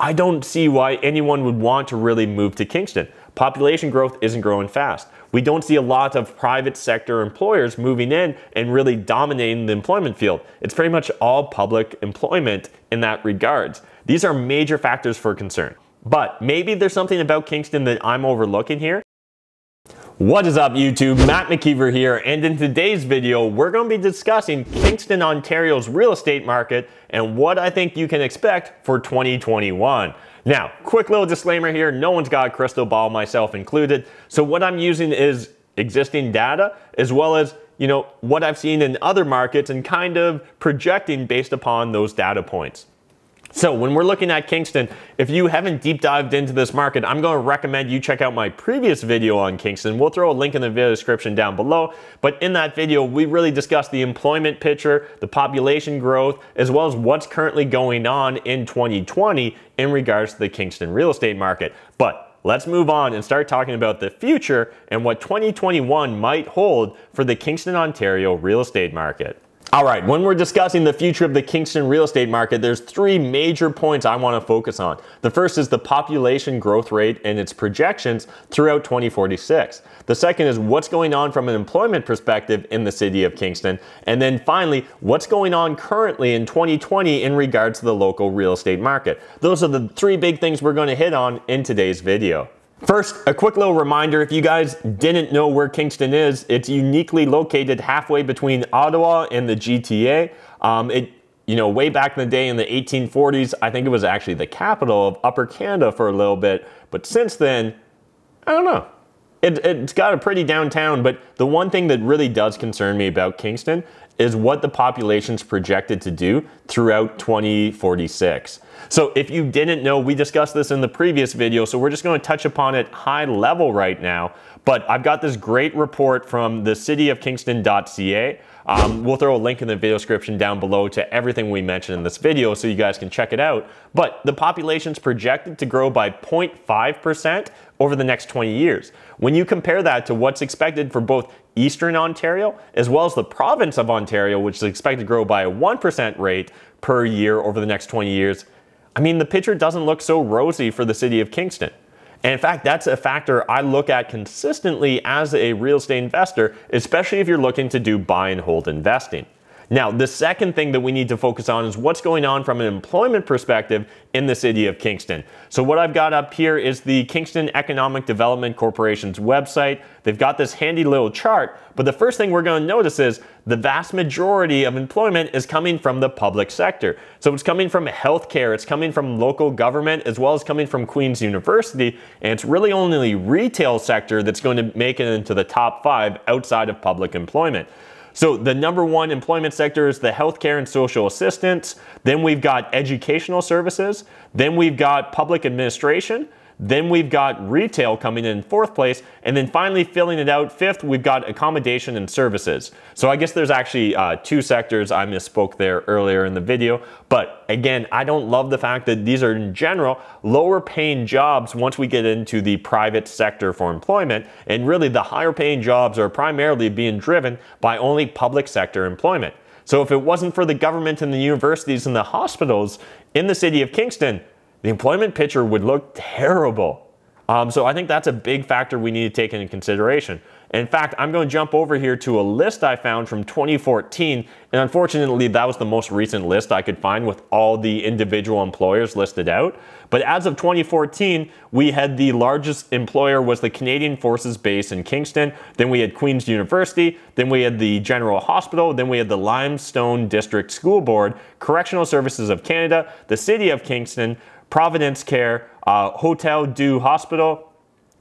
I don't see why anyone would want to really move to Kingston. Population growth isn't growing fast. We don't see a lot of private sector employers moving in and really dominating the employment field. It's pretty much all public employment in that regards. These are major factors for concern. But maybe there's something about Kingston that I'm overlooking here. What is up YouTube? Matt McKeever here and in today's video we're going to be discussing Kingston, Ontario's real estate market and what I think you can expect for 2021. Now, quick little disclaimer here, no one's got a crystal ball, myself included, so what I'm using is existing data as well as you know, what I've seen in other markets and kind of projecting based upon those data points. So when we're looking at Kingston, if you haven't deep dived into this market, I'm going to recommend you check out my previous video on Kingston. We'll throw a link in the video description down below. But in that video, we really discussed the employment picture, the population growth, as well as what's currently going on in 2020 in regards to the Kingston real estate market. But let's move on and start talking about the future and what 2021 might hold for the Kingston, Ontario real estate market. All right, when we're discussing the future of the Kingston real estate market, there's three major points I want to focus on. The first is the population growth rate and its projections throughout 2046. The second is what's going on from an employment perspective in the city of Kingston. And then finally, what's going on currently in 2020 in regards to the local real estate market. Those are the three big things we're going to hit on in today's video. First, a quick little reminder if you guys didn't know where Kingston is, it's uniquely located halfway between Ottawa and the GTA. Um, it you know, way back in the day in the 1840s, I think it was actually the capital of Upper Canada for a little bit. But since then, I don't know it, has got a pretty downtown, but the one thing that really does concern me about Kingston is what the population's projected to do throughout 2046. So if you didn't know, we discussed this in the previous video, so we're just gonna touch upon it high level right now, but I've got this great report from the cityofkingston.ca um, we'll throw a link in the video description down below to everything we mentioned in this video so you guys can check it out. But the population's projected to grow by 0.5% over the next 20 years. When you compare that to what's expected for both Eastern Ontario as well as the province of Ontario, which is expected to grow by a 1% rate per year over the next 20 years, I mean, the picture doesn't look so rosy for the city of Kingston. And in fact, that's a factor I look at consistently as a real estate investor, especially if you're looking to do buy and hold investing. Now, the second thing that we need to focus on is what's going on from an employment perspective in the city of Kingston. So what I've got up here is the Kingston Economic Development Corporation's website. They've got this handy little chart, but the first thing we're gonna notice is the vast majority of employment is coming from the public sector. So it's coming from healthcare, it's coming from local government, as well as coming from Queen's University, and it's really only retail sector that's going to make it into the top five outside of public employment. So the number one employment sector is the healthcare and social assistance. Then we've got educational services. Then we've got public administration. Then we've got retail coming in fourth place. And then finally, filling it out fifth, we've got accommodation and services. So I guess there's actually uh, two sectors. I misspoke there earlier in the video. But again, I don't love the fact that these are in general lower paying jobs once we get into the private sector for employment. And really, the higher paying jobs are primarily being driven by only public sector employment. So if it wasn't for the government and the universities and the hospitals in the city of Kingston, the employment picture would look terrible. Um, so I think that's a big factor we need to take into consideration. In fact, I'm going to jump over here to a list I found from 2014, and unfortunately, that was the most recent list I could find with all the individual employers listed out. But as of 2014, we had the largest employer was the Canadian Forces base in Kingston, then we had Queen's University, then we had the General Hospital, then we had the Limestone District School Board, Correctional Services of Canada, the City of Kingston, Providence Care, uh, Hotel du Hospital,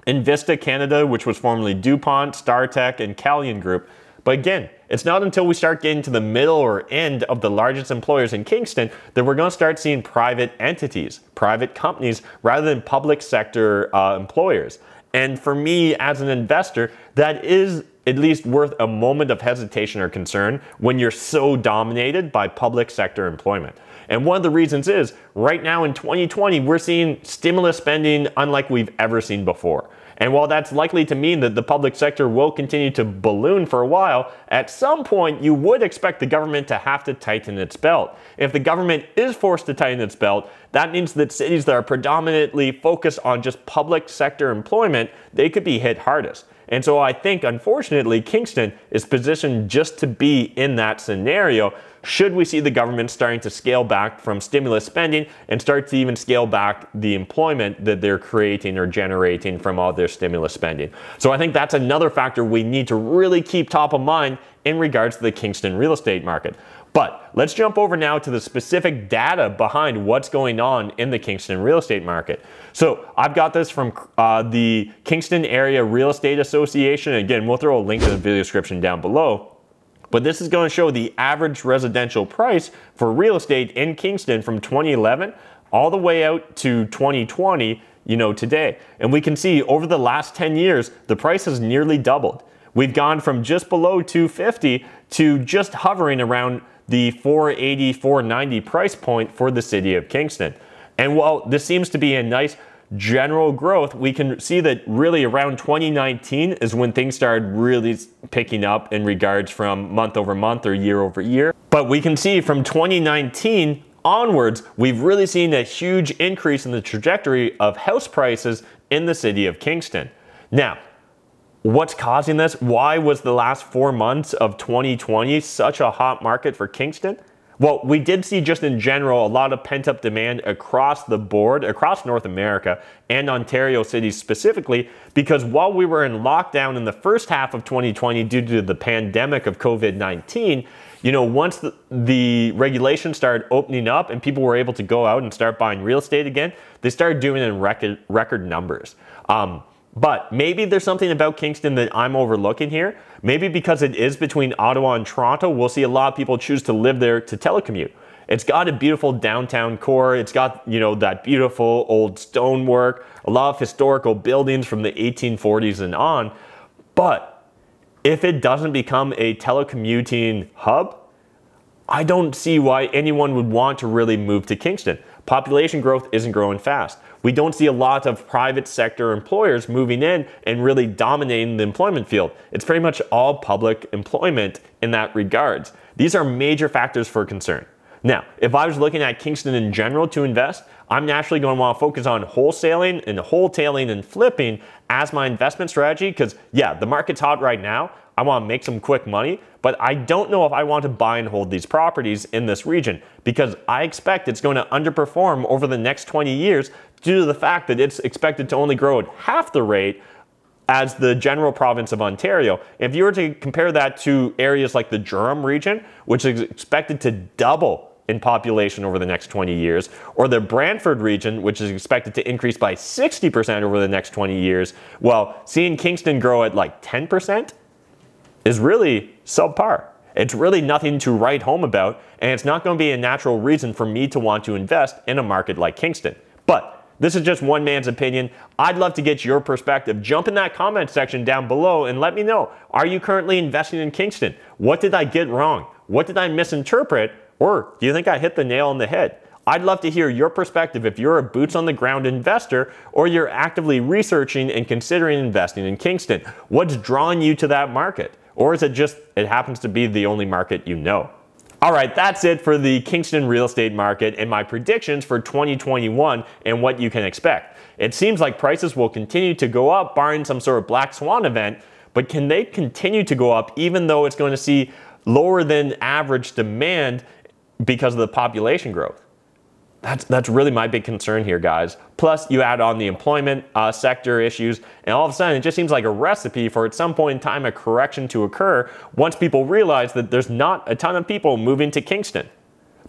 Invista Canada, which was formerly DuPont, StarTech, and Calian Group. But again, it's not until we start getting to the middle or end of the largest employers in Kingston that we're going to start seeing private entities, private companies, rather than public sector uh, employers. And for me as an investor, that is at least worth a moment of hesitation or concern when you're so dominated by public sector employment. And one of the reasons is right now in 2020, we're seeing stimulus spending unlike we've ever seen before. And while that's likely to mean that the public sector will continue to balloon for a while, at some point you would expect the government to have to tighten its belt. If the government is forced to tighten its belt, that means that cities that are predominantly focused on just public sector employment, they could be hit hardest. And so I think, unfortunately, Kingston is positioned just to be in that scenario should we see the government starting to scale back from stimulus spending and start to even scale back the employment that they're creating or generating from all their stimulus spending. So I think that's another factor we need to really keep top of mind in regards to the Kingston real estate market. But let's jump over now to the specific data behind what's going on in the Kingston real estate market. So I've got this from uh, the Kingston Area Real Estate Association. Again, we'll throw a link in the video description down below. But this is gonna show the average residential price for real estate in Kingston from 2011 all the way out to 2020, you know, today. And we can see over the last 10 years, the price has nearly doubled. We've gone from just below 250 to just hovering around the 480, 490 price point for the city of Kingston. And while this seems to be a nice general growth, we can see that really around 2019 is when things started really picking up in regards from month over month or year over year. But we can see from 2019 onwards, we've really seen a huge increase in the trajectory of house prices in the city of Kingston. Now, what's causing this? Why was the last four months of 2020 such a hot market for Kingston? Well, we did see just in general a lot of pent up demand across the board, across North America and Ontario cities specifically, because while we were in lockdown in the first half of 2020 due to the pandemic of COVID 19, you know, once the, the regulations started opening up and people were able to go out and start buying real estate again, they started doing it in record, record numbers. Um, but maybe there's something about Kingston that I'm overlooking here. Maybe because it is between Ottawa and Toronto, we'll see a lot of people choose to live there to telecommute. It's got a beautiful downtown core. It's got, you know, that beautiful old stonework, a lot of historical buildings from the 1840s and on. But if it doesn't become a telecommuting hub, I don't see why anyone would want to really move to Kingston. Population growth isn't growing fast. We don't see a lot of private sector employers moving in and really dominating the employment field. It's pretty much all public employment in that regards. These are major factors for concern. Now, if I was looking at Kingston in general to invest, I'm naturally going to want to focus on wholesaling and wholetailing and flipping as my investment strategy because, yeah, the market's hot right now, I want to make some quick money, but I don't know if I want to buy and hold these properties in this region because I expect it's going to underperform over the next 20 years due to the fact that it's expected to only grow at half the rate as the general province of Ontario. If you were to compare that to areas like the Durham region, which is expected to double in population over the next 20 years, or the Brantford region, which is expected to increase by 60% over the next 20 years, well, seeing Kingston grow at like 10% is really subpar. It's really nothing to write home about, and it's not going to be a natural reason for me to want to invest in a market like Kingston. But this is just one man's opinion. I'd love to get your perspective. Jump in that comment section down below and let me know are you currently investing in Kingston? What did I get wrong? What did I misinterpret? Or do you think I hit the nail on the head? I'd love to hear your perspective if you're a boots on the ground investor or you're actively researching and considering investing in Kingston. What's drawn you to that market? Or is it just it happens to be the only market you know? All right, that's it for the Kingston real estate market and my predictions for 2021 and what you can expect. It seems like prices will continue to go up, barring some sort of black swan event, but can they continue to go up even though it's going to see lower than average demand because of the population growth? That's, that's really my big concern here, guys. Plus, you add on the employment uh, sector issues, and all of a sudden, it just seems like a recipe for at some point in time a correction to occur once people realize that there's not a ton of people moving to Kingston.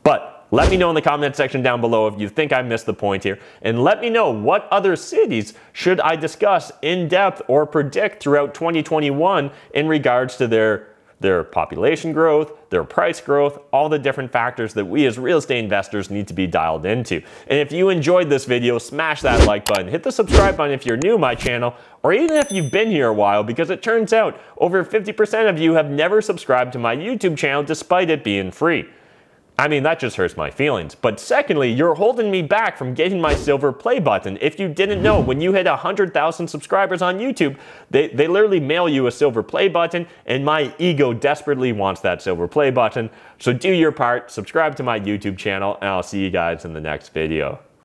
But let me know in the comment section down below if you think I missed the point here, and let me know what other cities should I discuss in depth or predict throughout 2021 in regards to their their population growth, their price growth, all the different factors that we as real estate investors need to be dialed into. And if you enjoyed this video, smash that like button, hit the subscribe button if you're new to my channel, or even if you've been here a while, because it turns out over 50% of you have never subscribed to my YouTube channel despite it being free. I mean, that just hurts my feelings. But secondly, you're holding me back from getting my silver play button. If you didn't know, when you hit 100,000 subscribers on YouTube, they, they literally mail you a silver play button, and my ego desperately wants that silver play button. So do your part, subscribe to my YouTube channel, and I'll see you guys in the next video.